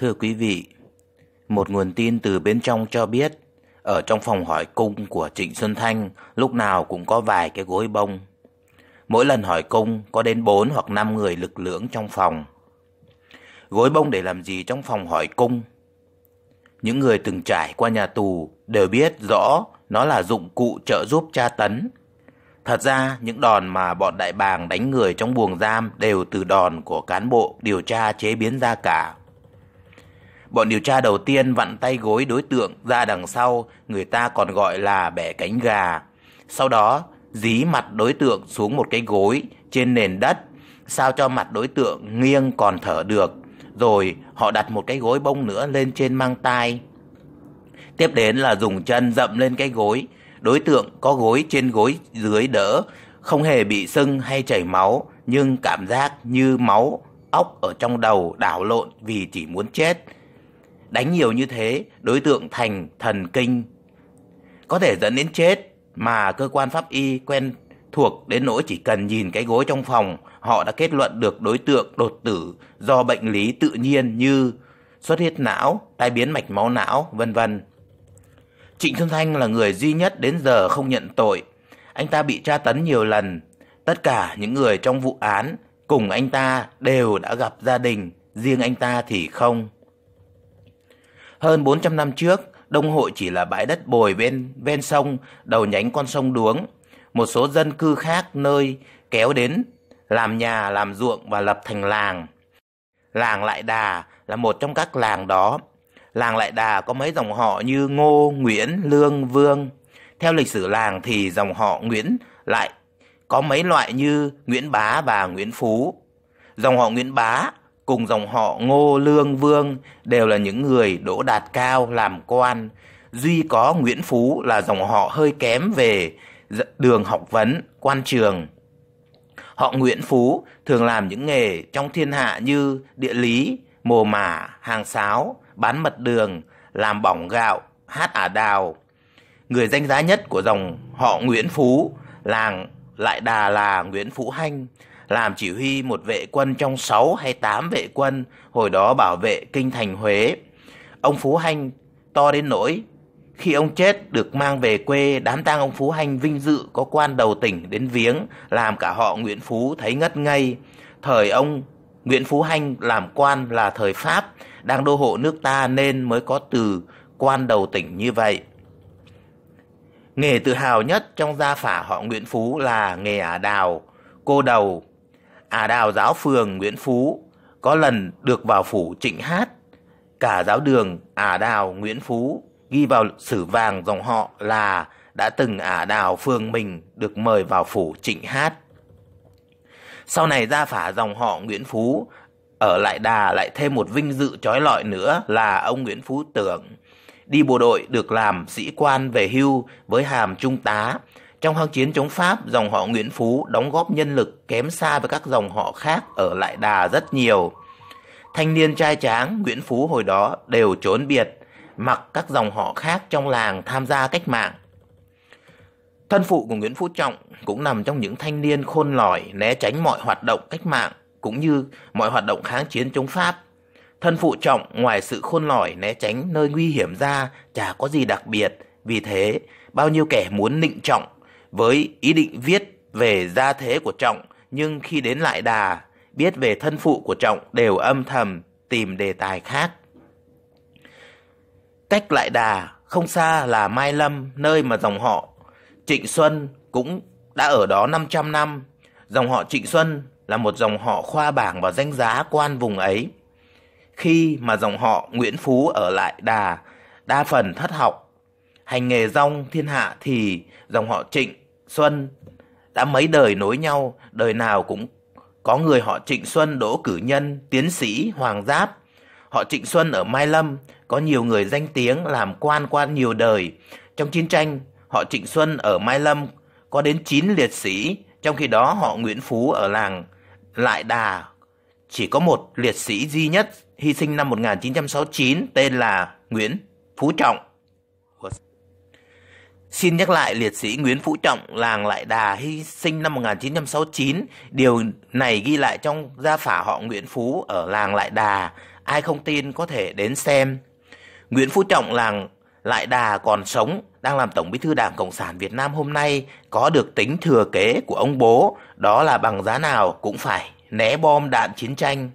Thưa quý vị, một nguồn tin từ bên trong cho biết, ở trong phòng hỏi cung của Trịnh Xuân Thanh lúc nào cũng có vài cái gối bông. Mỗi lần hỏi cung có đến 4 hoặc 5 người lực lưỡng trong phòng. Gối bông để làm gì trong phòng hỏi cung? Những người từng trải qua nhà tù đều biết rõ nó là dụng cụ trợ giúp tra tấn. Thật ra, những đòn mà bọn đại bàng đánh người trong buồng giam đều từ đòn của cán bộ điều tra chế biến ra cả. Bọn điều tra đầu tiên vặn tay gối đối tượng ra đằng sau, người ta còn gọi là bẻ cánh gà. Sau đó, dí mặt đối tượng xuống một cái gối trên nền đất, sao cho mặt đối tượng nghiêng còn thở được. Rồi họ đặt một cái gối bông nữa lên trên mang tai. Tiếp đến là dùng chân dậm lên cái gối, đối tượng có gối trên gối dưới đỡ, không hề bị sưng hay chảy máu, nhưng cảm giác như máu ốc ở trong đầu đảo lộn vì chỉ muốn chết đánh nhiều như thế, đối tượng thành thần kinh. Có thể dẫn đến chết mà cơ quan pháp y quen thuộc đến nỗi chỉ cần nhìn cái gối trong phòng, họ đã kết luận được đối tượng đột tử do bệnh lý tự nhiên như xuất huyết não, tai biến mạch máu não, vân vân. Trịnh Xuân Thanh là người duy nhất đến giờ không nhận tội. Anh ta bị tra tấn nhiều lần. Tất cả những người trong vụ án cùng anh ta đều đã gặp gia đình, riêng anh ta thì không. Hơn 400 năm trước, Đông Hội chỉ là bãi đất bồi bên ven sông, đầu nhánh con sông Đuống. Một số dân cư khác nơi kéo đến làm nhà, làm ruộng và lập thành làng. Làng Lại Đà là một trong các làng đó. Làng Lại Đà có mấy dòng họ như Ngô, Nguyễn, Lương, Vương. Theo lịch sử làng thì dòng họ Nguyễn lại có mấy loại như Nguyễn Bá và Nguyễn Phú. Dòng họ Nguyễn Bá cùng dòng họ Ngô Lương Vương đều là những người đỗ đạt cao làm quan. Duy có Nguyễn Phú là dòng họ hơi kém về đường học vấn, quan trường. Họ Nguyễn Phú thường làm những nghề trong thiên hạ như địa lý, mồ mả, hàng sáo, bán mật đường, làm bỏng gạo, hát ả đào. Người danh giá nhất của dòng họ Nguyễn Phú làng lại đà là Nguyễn Phú Hanh làm chỉ huy một vệ quân trong 6 hay 8 vệ quân hồi đó bảo vệ kinh thành Huế. Ông Phú Hanh to đến nỗi khi ông chết được mang về quê, đám tang ông Phú Hanh vinh dự có quan đầu tỉnh đến viếng, làm cả họ Nguyễn Phú thấy ngất ngây. Thời ông Nguyễn Phú Hanh làm quan là thời Pháp, đang đô hộ nước ta nên mới có từ quan đầu tỉnh như vậy. Nghề tự hào nhất trong gia phả họ Nguyễn Phú là nghề ả đào, cô đầu, À đào giáo phường Nguyễn Phú có lần được vào phủ trịnh hát. Cả giáo đường Ả à Đào Nguyễn Phú ghi vào sử vàng dòng họ là đã từng Ả Đào phường mình được mời vào phủ trịnh hát. Sau này ra phả dòng họ Nguyễn Phú ở lại đà lại thêm một vinh dự trói lọi nữa là ông Nguyễn Phú Tưởng. Đi bộ đội được làm sĩ quan về hưu với hàm trung tá, trong kháng chiến chống Pháp, dòng họ Nguyễn Phú đóng góp nhân lực kém xa với các dòng họ khác ở lại Đà rất nhiều. Thanh niên trai tráng Nguyễn Phú hồi đó đều trốn biệt, mặc các dòng họ khác trong làng tham gia cách mạng. Thân phụ của Nguyễn Phú Trọng cũng nằm trong những thanh niên khôn lỏi né tránh mọi hoạt động cách mạng cũng như mọi hoạt động kháng chiến chống Pháp. Thân phụ Trọng ngoài sự khôn lỏi né tránh nơi nguy hiểm ra chả có gì đặc biệt, vì thế bao nhiêu kẻ muốn nịnh Trọng với ý định viết về gia thế của Trọng, nhưng khi đến lại đà, biết về thân phụ của Trọng đều âm thầm tìm đề tài khác. Cách lại đà không xa là Mai Lâm, nơi mà dòng họ Trịnh Xuân cũng đã ở đó 500 năm. Dòng họ Trịnh Xuân là một dòng họ khoa bảng và danh giá quan vùng ấy. Khi mà dòng họ Nguyễn Phú ở lại Đà, đa phần thất học hành nghề rong thiên hạ thì dòng họ Trịnh, Xuân đã mấy đời nối nhau, đời nào cũng có người họ Trịnh Xuân đỗ cử nhân, tiến sĩ, hoàng giáp. Họ Trịnh Xuân ở Mai Lâm có nhiều người danh tiếng làm quan quan nhiều đời. Trong chiến tranh, họ Trịnh Xuân ở Mai Lâm có đến 9 liệt sĩ, trong khi đó họ Nguyễn Phú ở làng Lại Đà chỉ có một liệt sĩ duy nhất hy sinh năm 1969 tên là Nguyễn Phú Trọng. Xin nhắc lại liệt sĩ Nguyễn Phú Trọng làng Lại Đà hy sinh năm 1969. Điều này ghi lại trong gia phả họ Nguyễn Phú ở làng Lại Đà. Ai không tin có thể đến xem. Nguyễn Phú Trọng làng Lại Đà còn sống, đang làm Tổng bí thư Đảng Cộng sản Việt Nam hôm nay có được tính thừa kế của ông bố. Đó là bằng giá nào cũng phải né bom đạn chiến tranh.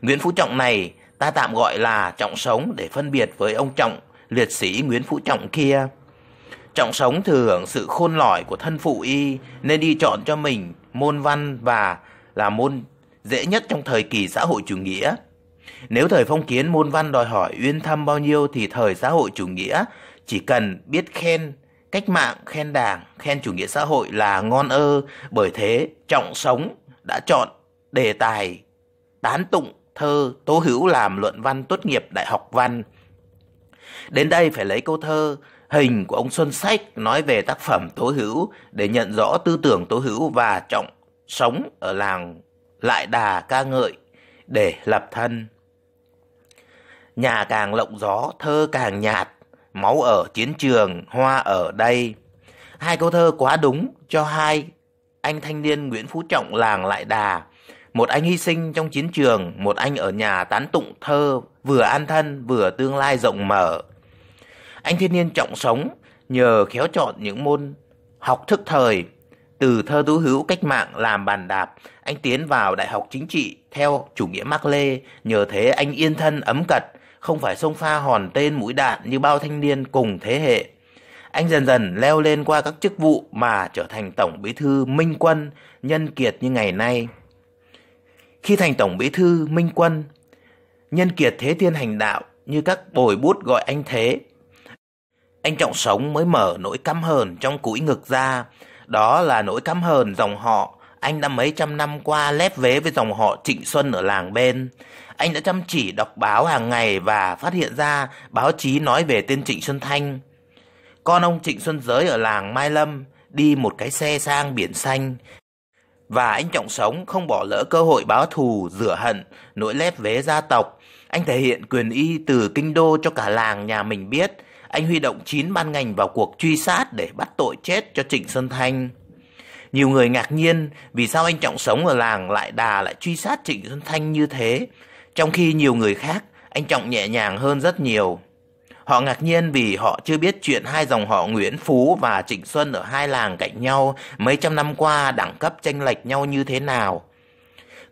Nguyễn Phú Trọng này ta tạm gọi là Trọng Sống để phân biệt với ông Trọng, liệt sĩ Nguyễn Phú Trọng kia. Trọng sống thừa hưởng sự khôn lỏi của thân phụ y nên đi chọn cho mình môn văn và là môn dễ nhất trong thời kỳ xã hội chủ nghĩa. Nếu thời phong kiến môn văn đòi hỏi uyên thâm bao nhiêu thì thời xã hội chủ nghĩa chỉ cần biết khen cách mạng, khen đảng, khen chủ nghĩa xã hội là ngon ơ. Bởi thế, trọng sống đã chọn đề tài tán tụng thơ Tố Hữu làm luận văn tốt nghiệp Đại học Văn. Đến đây phải lấy câu thơ hình của ông Xuân Sách nói về tác phẩm Tố Hữu để nhận rõ tư tưởng Tố Hữu và trọng sống ở làng lại đà ca ngợi để lập thân. Nhà càng lộng gió, thơ càng nhạt, máu ở chiến trường, hoa ở đây. Hai câu thơ quá đúng cho hai anh thanh niên Nguyễn Phú Trọng làng lại đà. Một anh hy sinh trong chiến trường, một anh ở nhà tán tụng thơ, vừa an thân vừa tương lai rộng mở. Anh thiên niên trọng sống nhờ khéo chọn những môn học thức thời. Từ thơ tú hữu cách mạng làm bàn đạp, anh tiến vào đại học chính trị theo chủ nghĩa Mác Lê. Nhờ thế anh yên thân ấm cật, không phải sông pha hòn tên mũi đạn như bao thanh niên cùng thế hệ. Anh dần dần leo lên qua các chức vụ mà trở thành Tổng Bí Thư Minh Quân, nhân kiệt như ngày nay. Khi thành Tổng Bí Thư Minh Quân, nhân kiệt thế thiên hành đạo như các bồi bút gọi anh thế, anh Trọng sống mới mở nỗi căm hờn trong cũi ngực ra. Đó là nỗi căm hờn dòng họ. Anh đã mấy trăm năm qua lép vế với dòng họ Trịnh Xuân ở làng bên. Anh đã chăm chỉ đọc báo hàng ngày và phát hiện ra báo chí nói về tên Trịnh Xuân Thanh. Con ông Trịnh Xuân Giới ở làng Mai Lâm đi một cái xe sang biển xanh. Và anh Trọng Sống không bỏ lỡ cơ hội báo thù, rửa hận, nỗi lép vế gia tộc. Anh thể hiện quyền y từ kinh đô cho cả làng nhà mình biết anh huy động 9 ban ngành vào cuộc truy sát để bắt tội chết cho Trịnh Xuân Thanh. Nhiều người ngạc nhiên vì sao anh Trọng sống ở làng lại đà lại truy sát Trịnh Xuân Thanh như thế, trong khi nhiều người khác anh Trọng nhẹ nhàng hơn rất nhiều. Họ ngạc nhiên vì họ chưa biết chuyện hai dòng họ Nguyễn Phú và Trịnh Xuân ở hai làng cạnh nhau mấy trăm năm qua đẳng cấp tranh lệch nhau như thế nào.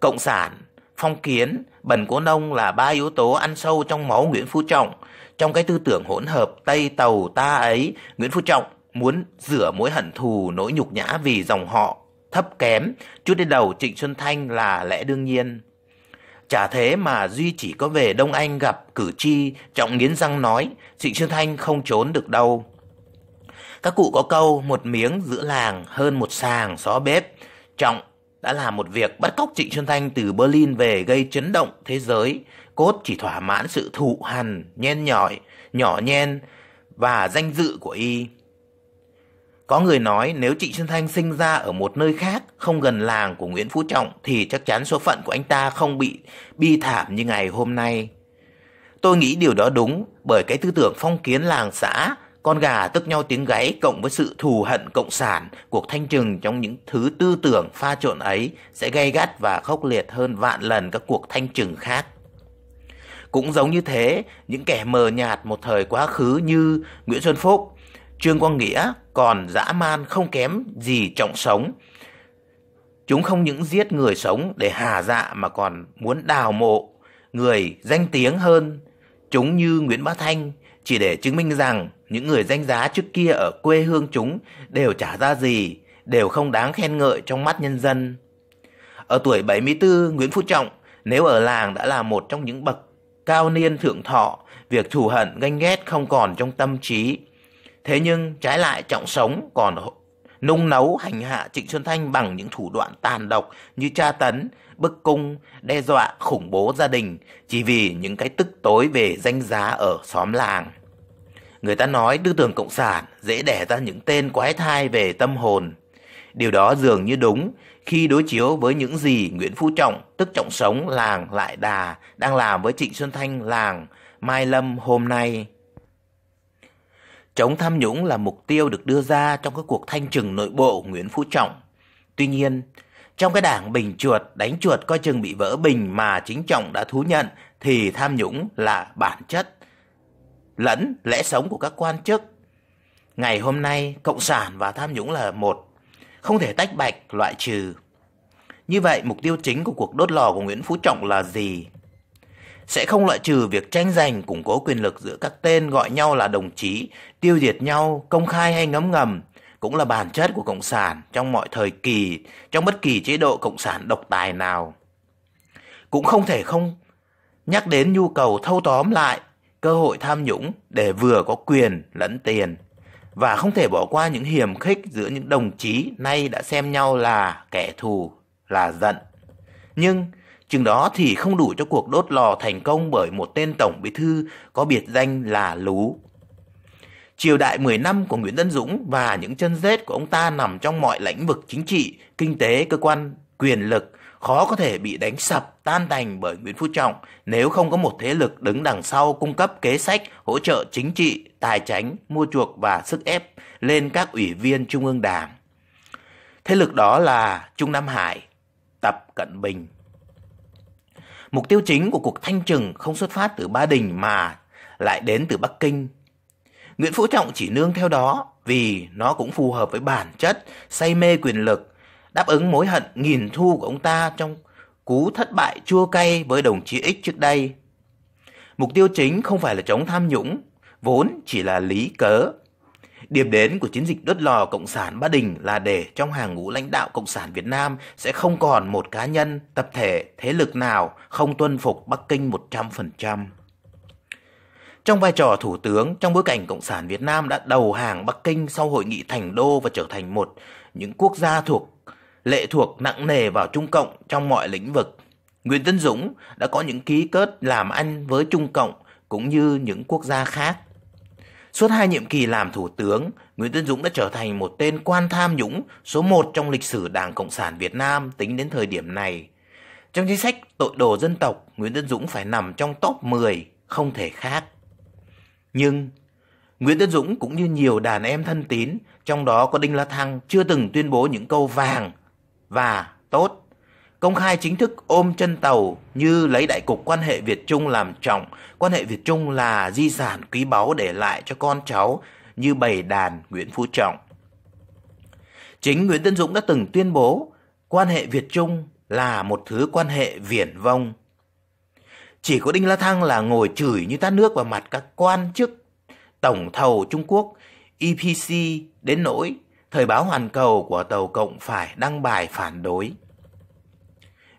Cộng sản, phong kiến, bần cố nông là ba yếu tố ăn sâu trong máu Nguyễn Phú Trọng – trong cái tư tưởng hỗn hợp Tây Tàu ta ấy, Nguyễn Phú Trọng muốn rửa mối hận thù nỗi nhục nhã vì dòng họ thấp kém chút đến đầu Trịnh Xuân Thanh là lẽ đương nhiên. Chả thế mà Duy chỉ có về Đông Anh gặp cử tri, trọng nghiến răng nói, Trịnh Xuân Thanh không trốn được đâu. Các cụ có câu một miếng giữa làng hơn một sàng xó bếp. Trọng đã làm một việc bắt cóc Trịnh Xuân Thanh từ Berlin về gây chấn động thế giới cốt chỉ thỏa mãn sự thụ hằn, nhen nhỏi, nhỏ nhen và danh dự của y. Có người nói nếu Trịnh Xuân Thanh sinh ra ở một nơi khác, không gần làng của Nguyễn Phú Trọng thì chắc chắn số phận của anh ta không bị bi thảm như ngày hôm nay. Tôi nghĩ điều đó đúng bởi cái tư tưởng phong kiến làng xã, con gà tức nhau tiếng gáy cộng với sự thù hận cộng sản, cuộc thanh trừng trong những thứ tư tưởng pha trộn ấy sẽ gay gắt và khốc liệt hơn vạn lần các cuộc thanh trừng khác. Cũng giống như thế, những kẻ mờ nhạt một thời quá khứ như Nguyễn Xuân Phúc, Trương Quang Nghĩa còn dã man không kém gì trọng sống. Chúng không những giết người sống để hà dạ mà còn muốn đào mộ người danh tiếng hơn chúng như Nguyễn Bá Thanh chỉ để chứng minh rằng những người danh giá trước kia ở quê hương chúng đều trả ra gì, đều không đáng khen ngợi trong mắt nhân dân. Ở tuổi 74, Nguyễn Phú Trọng nếu ở làng đã là một trong những bậc cao niên thượng thọ, việc thù hận ganh ghét không còn trong tâm trí. Thế nhưng trái lại trọng sống còn nung nấu hành hạ Trịnh Xuân Thanh bằng những thủ đoạn tàn độc như tra tấn, bức cung, đe dọa, khủng bố gia đình chỉ vì những cái tức tối về danh giá ở xóm làng. Người ta nói tư tưởng cộng sản dễ đẻ ra những tên quái thai về tâm hồn. Điều đó dường như đúng, khi đối chiếu với những gì Nguyễn Phú Trọng, tức Trọng Sống, làng Lại Đà đang làm với Trịnh Xuân Thanh, làng Mai Lâm hôm nay. Chống tham nhũng là mục tiêu được đưa ra trong các cuộc thanh trừng nội bộ Nguyễn Phú Trọng. Tuy nhiên, trong cái đảng bình chuột đánh chuột coi chừng bị vỡ bình mà chính Trọng đã thú nhận thì tham nhũng là bản chất lẫn lẽ sống của các quan chức. Ngày hôm nay, cộng sản và tham nhũng là một không thể tách bạch loại trừ. Như vậy, mục tiêu chính của cuộc đốt lò của Nguyễn Phú Trọng là gì? Sẽ không loại trừ việc tranh giành, củng cố quyền lực giữa các tên gọi nhau là đồng chí, tiêu diệt nhau, công khai hay ngấm ngầm, cũng là bản chất của Cộng sản trong mọi thời kỳ, trong bất kỳ chế độ Cộng sản độc tài nào. Cũng không thể không nhắc đến nhu cầu thâu tóm lại cơ hội tham nhũng để vừa có quyền lẫn tiền và không thể bỏ qua những hiềm khích giữa những đồng chí nay đã xem nhau là kẻ thù, là giận. Nhưng chừng đó thì không đủ cho cuộc đốt lò thành công bởi một tên tổng bí thư có biệt danh là Lú. Triều đại 10 năm của Nguyễn Tân Dũng và những chân rết của ông ta nằm trong mọi lĩnh vực chính trị, kinh tế, cơ quan, quyền lực khó có thể bị đánh sập tan thành bởi Nguyễn Phú Trọng nếu không có một thế lực đứng đằng sau cung cấp kế sách, hỗ trợ chính trị, tài chính, mua chuộc và sức ép lên các ủy viên Trung ương Đảng. Thế lực đó là Trung Nam Hải, Tập Cận Bình. Mục tiêu chính của cuộc thanh trừng không xuất phát từ Ba Đình mà lại đến từ Bắc Kinh. Nguyễn Phú Trọng chỉ nương theo đó vì nó cũng phù hợp với bản chất say mê quyền lực, đáp ứng mối hận nghìn thu của ông ta trong cú thất bại chua cay với đồng chí X trước đây. Mục tiêu chính không phải là chống tham nhũng, vốn chỉ là lý cớ. Điểm đến của chiến dịch đốt lò Cộng sản Ba Đình là để trong hàng ngũ lãnh đạo Cộng sản Việt Nam sẽ không còn một cá nhân, tập thể, thế lực nào không tuân phục Bắc Kinh 100%. Trong vai trò thủ tướng, trong bối cảnh Cộng sản Việt Nam đã đầu hàng Bắc Kinh sau hội nghị Thành Đô và trở thành một những quốc gia thuộc lệ thuộc nặng nề vào Trung Cộng trong mọi lĩnh vực. Nguyễn Tấn Dũng đã có những ký kết làm ăn với Trung Cộng cũng như những quốc gia khác. Suốt hai nhiệm kỳ làm thủ tướng, Nguyễn Tấn Dũng đã trở thành một tên quan tham nhũng số một trong lịch sử Đảng Cộng sản Việt Nam tính đến thời điểm này. Trong chính sách tội đồ dân tộc, Nguyễn Tấn Dũng phải nằm trong top 10, không thể khác. Nhưng, Nguyễn Tấn Dũng cũng như nhiều đàn em thân tín, trong đó có Đinh La Thăng chưa từng tuyên bố những câu vàng và tốt. Công khai chính thức ôm chân tàu như lấy đại cục quan hệ Việt Trung làm trọng, quan hệ Việt Trung là di sản quý báu để lại cho con cháu như bầy đàn Nguyễn Phú Trọng. Chính Nguyễn Tân Dũng đã từng tuyên bố quan hệ Việt Trung là một thứ quan hệ viển vông. Chỉ có Đinh La Thăng là ngồi chửi như tát nước vào mặt các quan chức tổng thầu Trung Quốc EPC đến nỗi thời báo hoàn cầu của tàu Cộng phải đăng bài phản đối.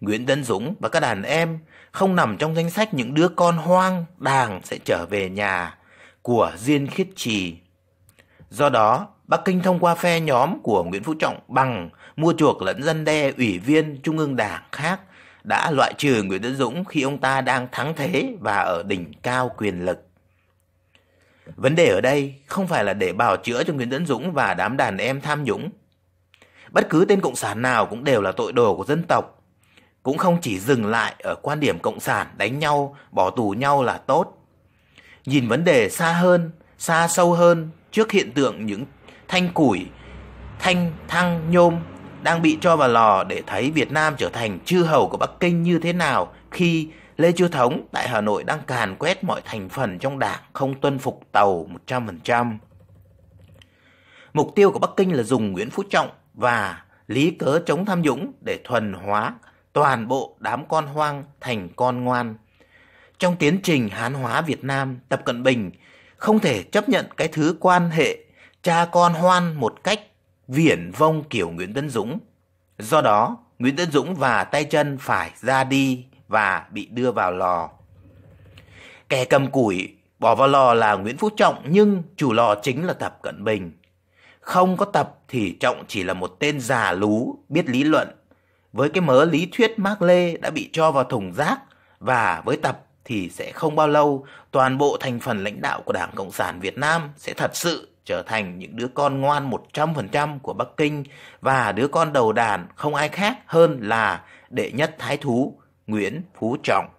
Nguyễn Tấn Dũng và các đàn em không nằm trong danh sách những đứa con hoang đàng sẽ trở về nhà của Diên Khiết Trì. Do đó, Bắc Kinh thông qua phe nhóm của Nguyễn Phú Trọng bằng mua chuộc lẫn dân đe ủy viên Trung ương Đảng khác đã loại trừ Nguyễn Tấn Dũng khi ông ta đang thắng thế và ở đỉnh cao quyền lực. Vấn đề ở đây không phải là để bảo chữa cho Nguyễn Tấn Dũng và đám đàn em tham nhũng. Bất cứ tên cộng sản nào cũng đều là tội đồ của dân tộc. Cũng không chỉ dừng lại ở quan điểm cộng sản đánh nhau, bỏ tù nhau là tốt. Nhìn vấn đề xa hơn, xa sâu hơn trước hiện tượng những thanh củi, thanh thăng nhôm đang bị cho vào lò để thấy Việt Nam trở thành chư hầu của Bắc Kinh như thế nào khi Lê Chiêu Thống tại Hà Nội đang càn quét mọi thành phần trong đảng không tuân phục tàu 100%. Mục tiêu của Bắc Kinh là dùng Nguyễn Phú Trọng và lý cớ chống tham nhũng để thuần hóa toàn bộ đám con hoang thành con ngoan. Trong tiến trình hán hóa Việt Nam, Tập Cận Bình không thể chấp nhận cái thứ quan hệ cha con hoan một cách viển vông kiểu Nguyễn Tấn Dũng. Do đó, Nguyễn Tấn Dũng và tay chân phải ra đi và bị đưa vào lò. Kẻ cầm củi bỏ vào lò là Nguyễn Phú Trọng nhưng chủ lò chính là Tập Cận Bình. Không có Tập thì Trọng chỉ là một tên già lú biết lý luận. Với cái mớ lý thuyết mark Lê đã bị cho vào thùng rác và với Tập thì sẽ không bao lâu toàn bộ thành phần lãnh đạo của Đảng Cộng sản Việt Nam sẽ thật sự trở thành những đứa con ngoan 100% của Bắc Kinh và đứa con đầu đàn không ai khác hơn là đệ nhất thái thú Nguyễn Phú Trọng.